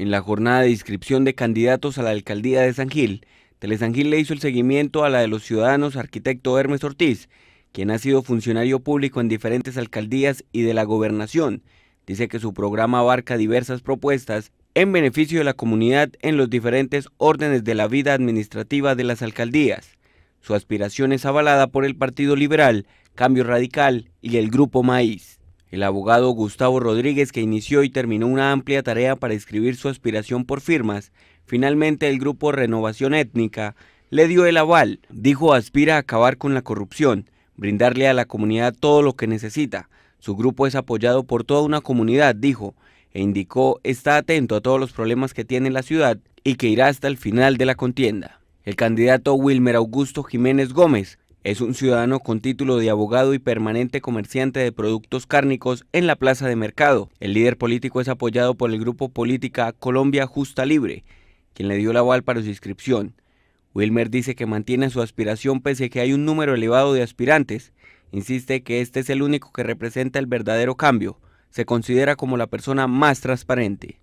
En la jornada de inscripción de candidatos a la alcaldía de San Gil, Telesangil le hizo el seguimiento a la de los ciudadanos arquitecto Hermes Ortiz, quien ha sido funcionario público en diferentes alcaldías y de la gobernación. Dice que su programa abarca diversas propuestas en beneficio de la comunidad en los diferentes órdenes de la vida administrativa de las alcaldías. Su aspiración es avalada por el Partido Liberal, Cambio Radical y el Grupo Maíz. El abogado Gustavo Rodríguez, que inició y terminó una amplia tarea para escribir su aspiración por firmas, finalmente el grupo Renovación Étnica le dio el aval. Dijo aspira a acabar con la corrupción, brindarle a la comunidad todo lo que necesita. Su grupo es apoyado por toda una comunidad, dijo, e indicó está atento a todos los problemas que tiene la ciudad y que irá hasta el final de la contienda. El candidato Wilmer Augusto Jiménez Gómez es un ciudadano con título de abogado y permanente comerciante de productos cárnicos en la plaza de mercado. El líder político es apoyado por el grupo política Colombia Justa Libre, quien le dio la aval para su inscripción. Wilmer dice que mantiene su aspiración pese a que hay un número elevado de aspirantes. Insiste que este es el único que representa el verdadero cambio. Se considera como la persona más transparente.